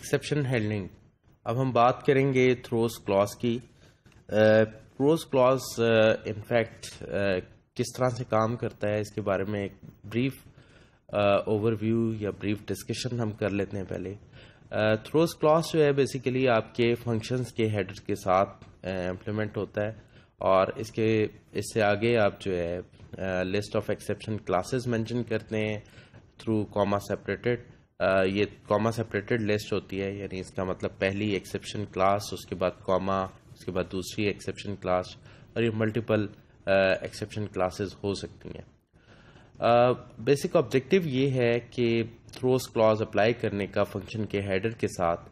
Exception handling अब हम बात करेंगे थ्रोस क्लॉज की थ्रोस क्लॉज इनफैक्ट किस तरह से काम करता है इसके बारे में एक ब्रीफ ओवरव्यू uh, या ब्रीफ डिस्कशन हम कर लेते हैं पहले थ्रोस uh, क्लॉज जो है बेसिकली आपके फंक्शंस के हेडर के साथ इम्प्लीमेंट uh, होता है और इसके इससे आगे आप जो है list of exception classes mention करते हैं थ्रू कॉमा सेपरेटेड ये कॉमा सेपरेटेड लिस्ट होती है यानी इसका मतलब पहली एक्सेप्शन क्लास उसके बाद कॉमा उसके बाद दूसरी एक्सेप्शन क्लास और ये मल्टीपल एक्सेप्शन क्लासेस हो सकती हैं बेसिक ऑब्जेक्टिव ये है कि थ्रोस क्लॉज अप्लाई करने का फंक्शन के हेडर के साथ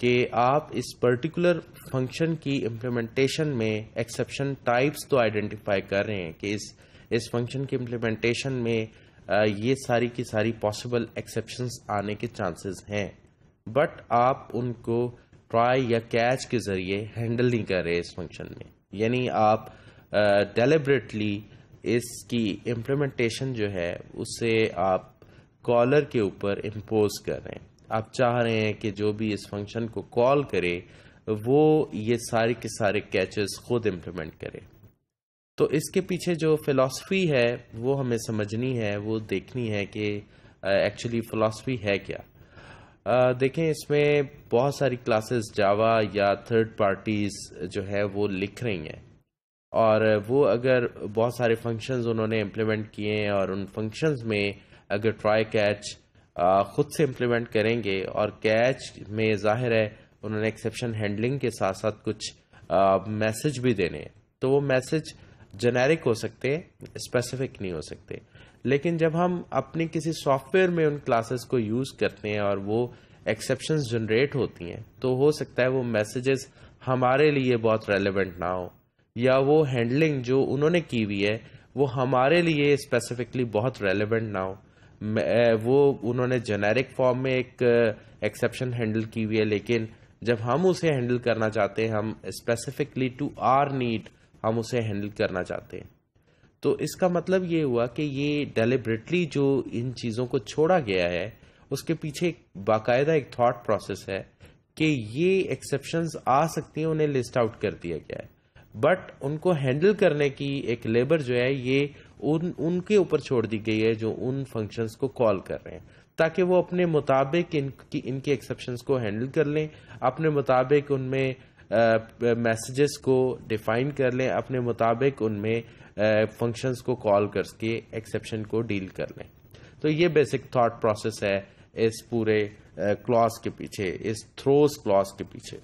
कि आप इस पर्टिकुलर फंक्शन की इम्प्लीमेंटेशन में एक्सेप्शन टाइप्स तो आइडेंटिफाई कर रहे हैं कि इस इस फंक्शन की इम्प्लीमेंटेशन में ये सारी की सारी पॉसिबल एक्सेप्शंस आने के चांसेस हैं बट आप उनको ट्राई या कैच के ज़रिए हैंडल नहीं कर रहे इस फंक्शन में यानी आप डेलिबरेटली इसकी इम्प्लीमेंटेशन जो है उसे आप कॉलर के ऊपर इम्पोज कर रहे हैं आप चाह रहे हैं कि जो भी इस फंक्शन को कॉल करे वो ये सारे के सारे कैचेस खुद इम्प्लीमेंट करे तो इसके पीछे जो फिलॉसफी है वो हमें समझनी है वो देखनी है कि एक्चुअली फिलॉसफी है क्या uh, देखें इसमें बहुत सारी क्लासेस जावा या थर्ड पार्टीज़ जो है वो लिख रही हैं और वो अगर बहुत सारे फंक्शंस उन्होंने इम्प्लीमेंट किए हैं और उन फंक्शंस में अगर ट्राई कैच ख़ुद से इम्प्लीमेंट करेंगे और कैच में ज़ाहिर है उन्होंने एक्सेप्शन हैंडलिंग के साथ साथ कुछ मैसेज भी देने हैं तो वो मैसेज जेनेरिक हो सकते हैं स्पेसिफिक नहीं हो सकते लेकिन जब हम अपने किसी सॉफ्टवेयर में उन क्लासेस को यूज़ करते हैं और वो एक्सेप्शन जनरेट होती हैं तो हो सकता है वो मैसेजेस हमारे लिए बहुत रेलिवेंट ना हो या वो हैंडलिंग जो उन्होंने की हुई है वो हमारे लिए स्पेसिफिकली बहुत रेलिवेंट ना हो वो उन्होंने जेनेरिक फॉर्म में एक एक्सेप्शन हैंडल की हुई है लेकिन जब हम उसे हैंडल करना चाहते हैं हम स्पेसिफिकली टू आर नीड हम उसे हैंडल करना चाहते हैं तो इसका मतलब ये हुआ कि ये डेलिब्रेटली जो इन चीज़ों को छोड़ा गया है उसके पीछे एक बाकायदा एक थॉट प्रोसेस है कि ये एक्सेप्शन आ सकती हैं उन्हें लिस्ट आउट कर दिया गया है बट उनको हैंडल करने की एक लेबर जो है ये उन उनके ऊपर छोड़ दी गई है जो उन फंक्शंस को कॉल कर रहे हैं ताकि वो अपने मुताबिक इनकी इनके एक्सेप्शन को हैंडल कर लें अपने मुताबिक उनमें मैसेजेस को डिफाइन कर लें अपने मुताबिक उनमें फंक्शंस को कॉल करके एक्सेप्शन को डील कर लें तो ये बेसिक थॉट प्रोसेस है इस पूरे क्लॉज के पीछे इस थ्रोस क्लॉज के पीछे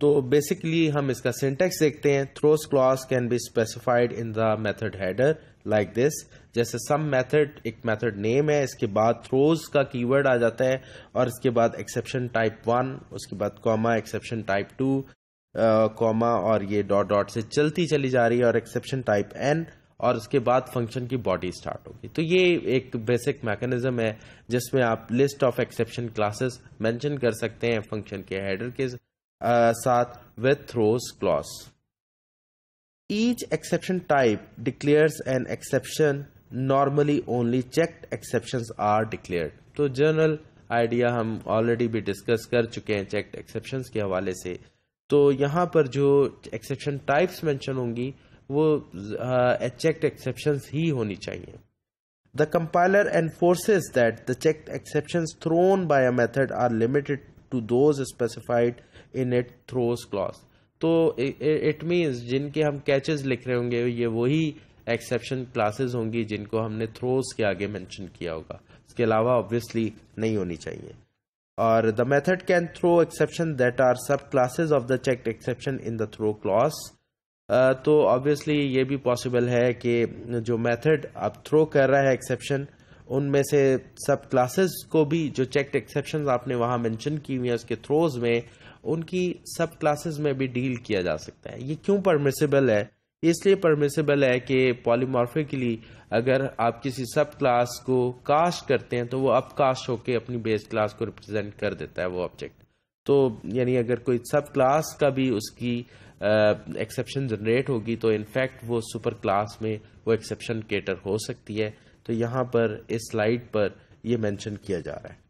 तो बेसिकली हम इसका सिंटेक्स देखते हैं throws clause can be specified in the method header like this जैसे सम मेथड एक मेथड नेम है इसके बाद थ्रोज का कीवर्ड आ जाता है और इसके बाद एक्सेप्शन टाइप वन उसके बाद comma exception type two comma और ये डॉट डॉट से चलती चली जा रही है और एक्सेप्शन टाइप एन और उसके बाद फंक्शन की बॉडी स्टार्ट होगी तो ये एक बेसिक मैकेनिज्म है जिसमें आप list of exception classes mention कर सकते हैं फंक्शन के हेडर के साथ with throws clause Each exception type declares an exception. Normally only checked exceptions are declared. So, general idea, we have already discussed कर checked exceptions. So, here the exception types mentioned यहाँ पर जो वो uh, ही होनी चाहिए The compiler enforces that the checked exceptions thrown by a method are limited to those specified in its throws clause. तो it means जिनके हम catches लिख रहे होंगे ये वही एक्सेप्शन क्लासेस होंगी जिनको हमने थ्रोज के आगे मेंशन किया होगा इसके अलावा ऑब्वियसली नहीं होनी चाहिए और the method can throw exception that are subclasses of the check exception in the throw clause तो ऑब्वियसली ये भी पॉसिबल है कि जो मेथड आप थ्रो कर रहा है एक्सेप्शन उनमें से सब क्लासेस को भी जो चेक एक्सेप्शन आपने वहां मेंशन की हुई है उसके थ्रोज में उनकी सब क्लासेस में भी डील किया जा सकता है ये क्यों परमिसेबल है इसलिए परमिसेबल है कि पॉलीमॉर्फिकली अगर आप किसी सब क्लास को कास्ट करते हैं तो वो अप कास्ट होकर अपनी बेस क्लास को रिप्रेजेंट कर देता है वो ऑब्जेक्ट तो यानी अगर कोई सब क्लास का भी उसकी एक्सेप्शन जनरेट होगी तो इनफैक्ट वो सुपर क्लास में वो एक्सेप्शन केटर हो सकती है तो यहाँ पर इस स्लाइड पर ये मेंशन किया जा रहा है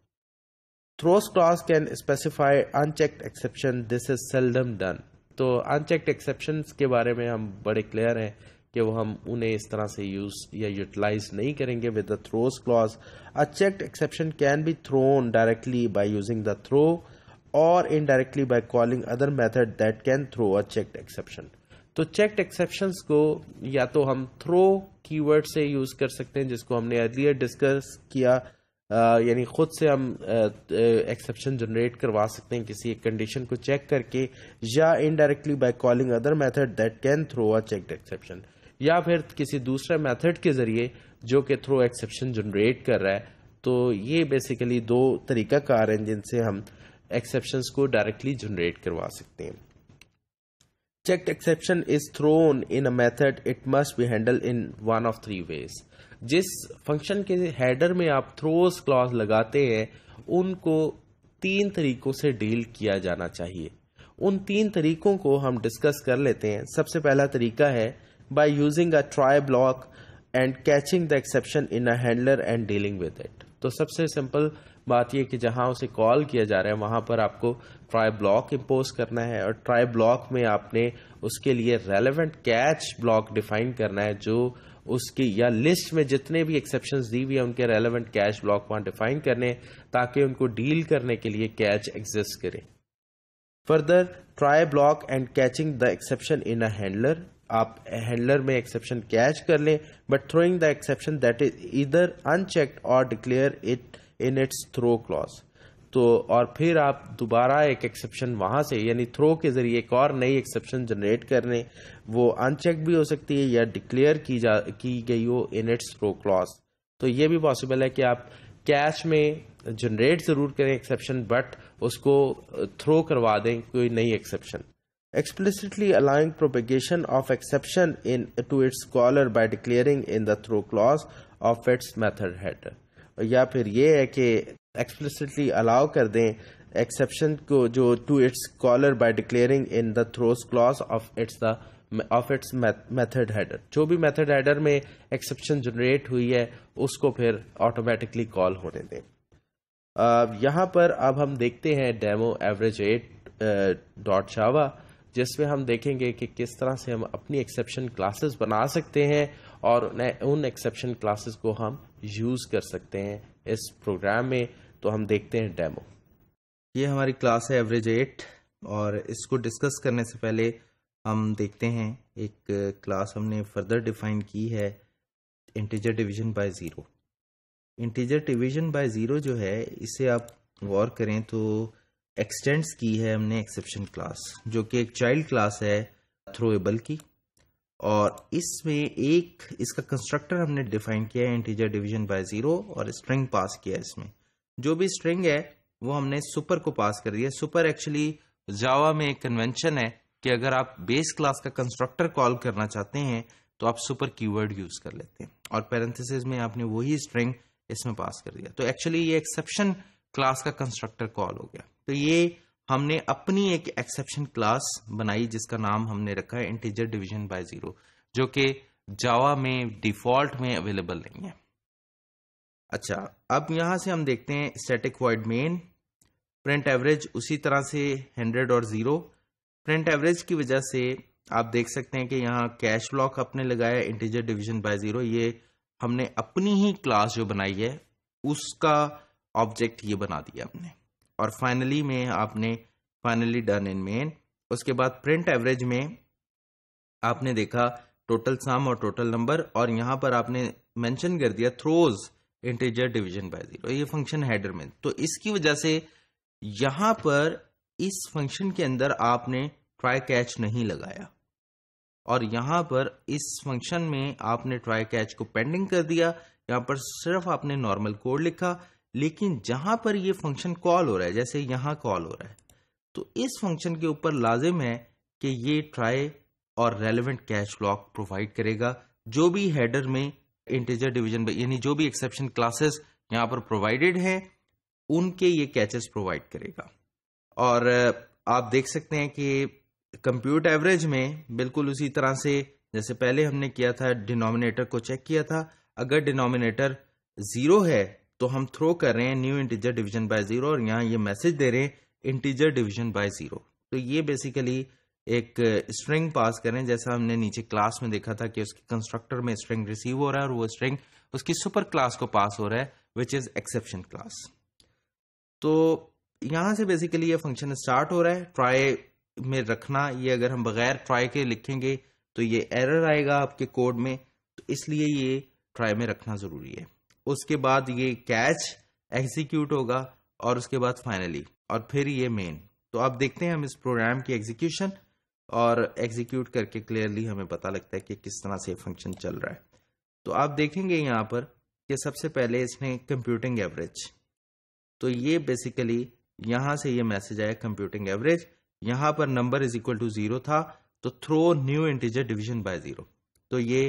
throws class can specify unchecked exception this is seldom done तो अनचेक्ड एक्सेप्शन के बारे में हम बड़े क्लियर हैं कि वो हम उन्हें इस तरह से यूज या यूटिलाइज नहीं करेंगे with the throws clause a checked exception can be thrown directly by using the throw और indirectly by calling other method that can throw a checked exception तो चेक्ड एक्सेप्शन को या तो हम थ्रो कीवर्ड से use कर सकते हैं जिसको हमने अर्लियर डिस्कस किया यानी खुद से हम एक्सेप्शन जनरेट करवा सकते हैं किसी एक कंडीशन को चेक करके या indirectly by calling other method that can throw a checked exception या फिर किसी दूसरे मेथड के जरिए जो कि थ्रो एक्सेप्शन जनरेट कर रहा है तो ये बेसिकली दो तरीका कार हैं जिनसे हम एक्सेप्शन को डायरेक्टली जनरेट करवा सकते हैं check exception is thrown in a method it must be handle in one of three ways जिस फंक्शन के हेडर में आप थ्रोस क्लॉज लगाते हैं उनको तीन तरीकों से डील किया जाना चाहिए उन तीन तरीकों को हम डिस्कस कर लेते हैं सबसे पहला तरीका है by using a try block and catching the exception in a handler and dealing with it तो सबसे सिंपल बात यह कि जहां उसे कॉल किया जा रहा है वहां पर आपको ट्राई ब्लॉक इम्पोज करना है और ट्राई ब्लॉक में आपने उसके लिए रेलेवेंट कैच ब्लॉक डिफाइन करना है जो उसकी या लिस्ट में जितने भी एक्सेप्शन दी हुई है उनके रेलिवेंट कैच ब्लॉक वहां डिफाइन करने ताकि उनको डील करने के लिए कैच एग्जिस्ट करें further try block and catching the exception in a handler आप हैंडलर में एक्सेप्शन कैच कर लें but throwing the exception that is इधर अनचेक्ड और declare it in its throw clause तो और फिर आप दोबारा एक एक्सेप्शन वहां से यानी थ्रो के ज़रिए एक और नई एक्सेप्शन जनरेट करने वो अनचेक भी हो सकती है या डिक्लेयर की जा की गई हो इन इट्स थ्रो क्लॉज तो ये भी पॉसिबल है कि आप कैश में जनरेट ज़रूर करें एक्सेप्शन बट उसको थ्रो करवा दें कोई नई exception explicitly allowing propagation of exception into its caller by declaring in the throw clause of its method head या फिर ये है कि एक्सप्लिसिटली अलाउ कर दें एक्सेप्शन को जो to its caller by declaring in the throws clause of its the of its method header जो भी मेथड हेडर में एक्सेप्शन जनरेट हुई है उसको फिर ऑटोमेटिकली कॉल होने दें uh, यहां पर अब हम देखते हैं demo average eight dot java जिसमें हम देखेंगे कि किस तरह से हम अपनी एक्सेप्शन क्लासेस बना सकते हैं और उन एक्सेप्शन क्लासेस को हम यूज़ कर सकते हैं इस प्रोग्राम में तो हम देखते हैं डेमो ये हमारी क्लास है एवरेज एट और इसको डिस्कस करने से पहले हम देखते हैं एक क्लास हमने फर्दर डिफाइन की है integer division by zero integer division by zero जो है इसे आप गौर करें तो एक्सटेंड्स की है हमने एक्सेप्शन क्लास जो कि एक चाइल्ड क्लास है थ्रोएबल की और इसमें एक इसका कंस्ट्रक्टर हमने डिफाइन किया है इंटीजर डिवीजन बाय ज़ीरो और स्ट्रिंग पास किया है इसमें जो भी स्ट्रिंग है वो हमने सुपर को पास कर दिया सुपर एक्चुअली जावा में एक कन्वेंशन है कि अगर आप बेस क्लास का कंस्ट्रक्टर कॉल करना चाहते हैं तो आप सुपर कीवर्ड यूज कर लेते हैं और पैरेंथेसिस में आपने वही स्ट्रिंग इसमें पास कर दिया तो एक्चुअली ये एक्सेप्शन क्लास का कंस्ट्रक्टर कॉल हो गया तो ये हमने अपनी एक एक्सेप्शन क्लास बनाई जिसका नाम हमने रखा है इंटीजर डिवीजन बाय जीरो जो कि जावा में डिफॉल्ट में अवेलेबल नहीं है अच्छा अब यहां से हम देखते हैं static void main print average उसी तरह से हंड्रेड और ज़ीरो प्रिंट एवरेज की वजह से आप देख सकते हैं कि यहाँ कैश ब्लॉक अपने लगाया इंटीजर डिवीजन बाय ज़ीरो ये हमने अपनी ही क्लास जो बनाई है उसका ऑब्जेक्ट ये बना दिया हमने और फाइनली में आपने फाइनली डन इन मेन उसके बाद प्रिंट एवरेज में आपने देखा टोटल साम और टोटल नंबर और यहां पर आपने मेंशन कर दिया throws integer division by zero ये फंक्शन हेडर में तो इसकी वजह से यहां पर इस फंक्शन के अंदर आपने ट्राई कैच नहीं लगाया और यहां पर इस फंक्शन में आपने ट्राई कैच को पेंडिंग कर दिया यहां पर सिर्फ आपने नॉर्मल कोड लिखा लेकिन जहां पर ये फंक्शन कॉल हो रहा है जैसे यहां कॉल हो रहा है तो इस फंक्शन के ऊपर लाजिम है कि ये ट्राई और रेलिवेंट कैच ब्लॉक प्रोवाइड करेगा जो भी हेडर में इंटीजर डिवीजन बाई यानी जो भी एक्सेप्शन क्लासेस यहां पर प्रोवाइडेड हैं उनके ये कैचेस प्रोवाइड करेगा और आप देख सकते हैं कि कंप्यूट एवरेज में बिल्कुल उसी तरह से जैसे पहले हमने किया था डिनोमिनेटर को चेक किया था अगर डिनोमिनेटर जीरो है तो हम थ्रो कर रहे हैं new integer division by zero और यहां ये मैसेज दे रहे हैं इंटीजर डिवीजन बाय जीरो तो ये बेसिकली एक स्ट्रिंग पास करें जैसा हमने नीचे क्लास में देखा था कि उसके कंस्ट्रक्टर में स्ट्रिंग रिसीव हो रहा है और वो स्ट्रिंग उसकी सुपर क्लास को पास हो रहा है विच इज एक्सेप्शन क्लास तो यहां से बेसिकली ये फंक्शन स्टार्ट हो रहा है ट्राई में रखना ये अगर हम बगैर ट्राई के लिखेंगे तो ये एरर आएगा आपके कोड में तो इसलिए ये ट्राई में रखना जरूरी है उसके बाद ये कैच एग्जीक्यूट होगा और उसके बाद फाइनली और फिर ये मेन तो आप देखते हैं हम इस प्रोग्राम की एग्जीक्यूशन और एग्जीक्यूट करके क्लियरली हमें पता लगता है कि किस तरह से फंक्शन चल रहा है तो आप देखेंगे यहाँ पर कि सबसे पहले इसने कंप्यूटिंग एवरेज तो ये बेसिकली यहाँ से ये मैसेज आया कंप्यूटिंग एवरेज यहाँ पर number is equal to zero था तो throw new integer division by zero तो ये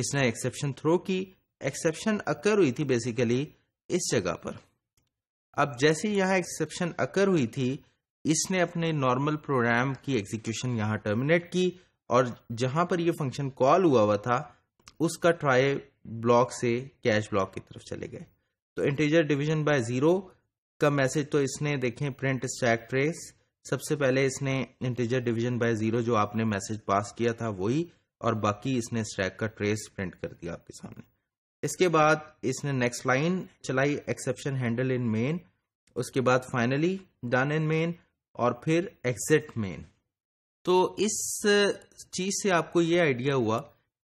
इसने एक्सेप्शन थ्रो की एक्सेप्शन अकर हुई थी बेसिकली इस जगह पर अब जैसे यहाँ एक्सेप्शन अकर हुई थी इसने अपने नॉर्मल प्रोग्राम की एग्जीक्यूशन यहाँ टर्मिनेट की और जहां पर ये फंक्शन कॉल हुआ हुआ था उसका ट्राई ब्लॉक से कैश ब्लॉक की तरफ चले गए तो इंटीजर डिवीजन बाय जीरो का मैसेज तो इसने देखें प्रिंट स्टैक ट्रेस सबसे पहले इसने इंटीजर डिवीजन बाय जीरो जो आपने मैसेज पास किया था वही और बाकी इसने स्टैक का ट्रेस प्रिंट कर दिया आपके सामने इसके बाद इसने नेक्स्ट लाइन चलाई एक्सेप्शन हैंडल इन मेन उसके बाद फाइनली डन इन मेन और फिर एग्जिट मेन तो इस चीज से आपको ये आइडिया हुआ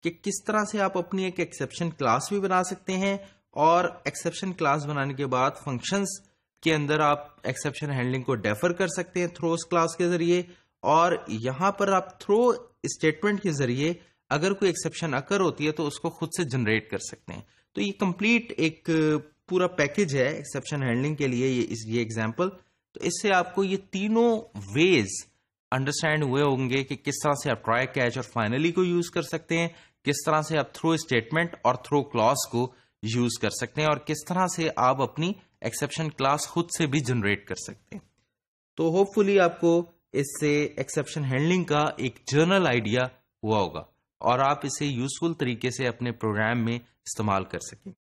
कि किस तरह से आप अपनी एक एक्सेप्शन क्लास भी बना सकते हैं और एक्सेप्शन क्लास बनाने के बाद फंक्शंस के अंदर आप एक्सेप्शन हैंडलिंग को डेफर कर सकते हैं थ्रोस क्लास के जरिए और यहां पर आप थ्रो स्टेटमेंट के जरिए अगर कोई एक्सेप्शन अकर होती है तो उसको खुद से जनरेट कर सकते हैं तो ये कंप्लीट एक पूरा पैकेज है एक्सेप्शन हैंडलिंग के लिए ये ये एग्जाम्पल तो इससे आपको ये तीनों वेज अंडरस्टैंड हुए होंगे कि किस तरह से आप ट्राई कैच और फाइनली को यूज कर सकते हैं किस तरह से आप थ्रो स्टेटमेंट और थ्रो क्लॉज को यूज कर सकते हैं और किस तरह से आप अपनी एक्सेप्शन क्लास खुद से भी जनरेट कर सकते हैं तो होपफुली आपको इससे एक्सेप्शन हैंडलिंग का एक जर्नल आइडिया हुआ होगा और आप इसे यूजफुल तरीके से अपने प्रोग्राम में इस्तेमाल कर सकें